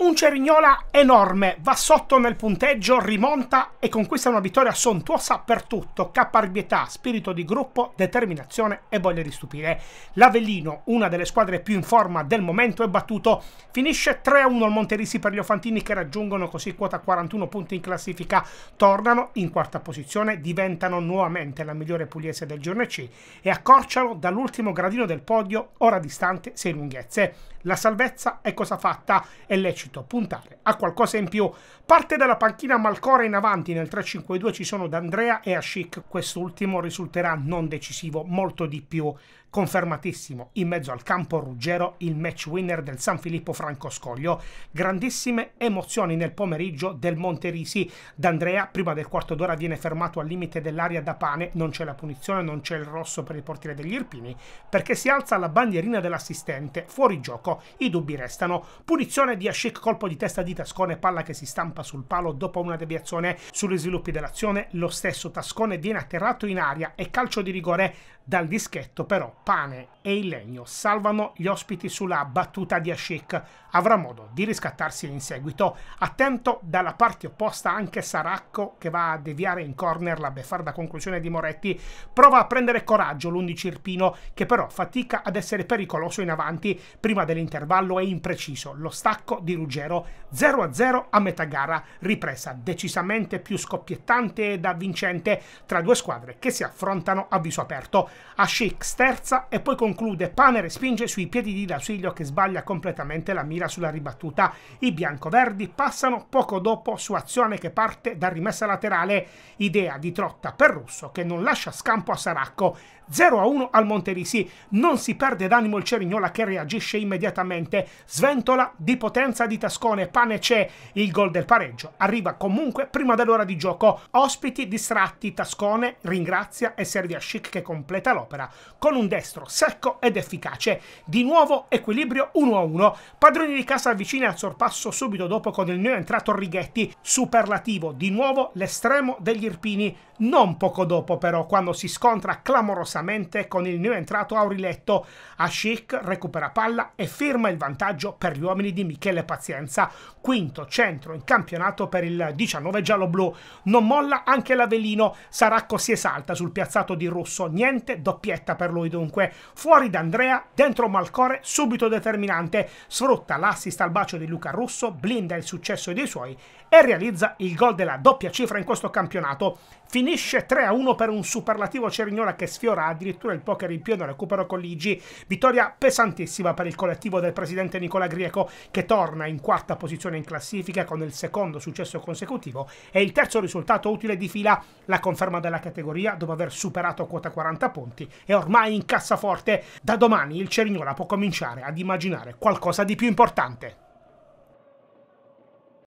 Un Cerignola enorme, va sotto nel punteggio, rimonta e conquista una vittoria sontuosa per tutto, caparbietà, spirito di gruppo, determinazione e voglia di stupire. L'Avellino, una delle squadre più in forma del momento, è battuto, finisce 3-1 al Monterisi per gli Ofantini che raggiungono così quota 41 punti in classifica, tornano in quarta posizione, diventano nuovamente la migliore pugliese del giorno C e accorciano dall'ultimo gradino del podio, ora distante 6 lunghezze. La salvezza è cosa fatta, è lecito puntare a qualcosa in più. Parte dalla panchina Malcora in avanti, nel 3-5-2 ci sono D'Andrea e Ashik, quest'ultimo risulterà non decisivo, molto di più confermatissimo in mezzo al campo Ruggero il match winner del San Filippo Franco Scoglio grandissime emozioni nel pomeriggio del Monterisi D'Andrea prima del quarto d'ora viene fermato al limite dell'aria da pane non c'è la punizione non c'è il rosso per il portiere degli Irpini perché si alza la bandierina dell'assistente fuori gioco i dubbi restano. Punizione di Ashik, colpo di testa di Tascone, palla che si stampa sul palo dopo una deviazione. Sugli sviluppi dell'azione lo stesso Tascone viene atterrato in aria e calcio di rigore dal dischetto però Pane e il legno salvano gli ospiti sulla battuta di Ashik. Avrà modo di riscattarsi in seguito. Attento dalla parte opposta anche Saracco che va a deviare in corner la beffarda conclusione di Moretti. Prova a prendere coraggio l'11 Irpino che però fatica ad essere pericoloso in avanti prima delle dell'intervallo è impreciso. Lo stacco di Ruggero 0-0 a metà gara, ripresa decisamente più scoppiettante ed avvincente tra due squadre che si affrontano a viso aperto. A Ashik sterza e poi conclude Pane respinge sui piedi di D'Asilio che sbaglia completamente la mira sulla ribattuta. I biancoverdi passano poco dopo su azione che parte da rimessa laterale, idea di trotta per Russo che non lascia scampo a Saracco. 0-1 al Monterisi, non si perde d'animo il Cerignola che reagisce immediatamente immediatamente. Sventola di potenza di Tascone, pane c'è, il gol del pareggio. Arriva comunque prima dell'ora di gioco. Ospiti distratti, Tascone ringrazia e serve a Schick che completa l'opera con un destro secco ed efficace. Di nuovo equilibrio 1-1. Padroni di casa avvicina al sorpasso subito dopo con il neo entrato Righetti, superlativo di nuovo l'estremo degli Irpini. Non poco dopo però quando si scontra clamorosamente con il neo entrato Auriletto, A Ashik recupera palla e conferma il vantaggio per gli uomini di Michele Pazienza. Quinto centro in campionato per il 19 giallo-blu. Non molla anche l'Avelino. Saracco si esalta sul piazzato di Rosso. Niente doppietta per lui dunque. Fuori d'Andrea, dentro Malcore, subito determinante. Sfrutta l'assist al bacio di Luca Russo, blinda il successo dei suoi e realizza il gol della doppia cifra in questo campionato. Finisce 3-1 per un superlativo Cerignola che sfiora addirittura il poker in pieno recupero con Ligi. Vittoria pesantissima per il collettivo positivo del presidente Nicola Grieco che torna in quarta posizione in classifica con il secondo successo consecutivo e il terzo risultato utile di fila, la conferma della categoria dopo aver superato quota 40 punti e ormai in cassaforte. Da domani il Cerignola può cominciare ad immaginare qualcosa di più importante.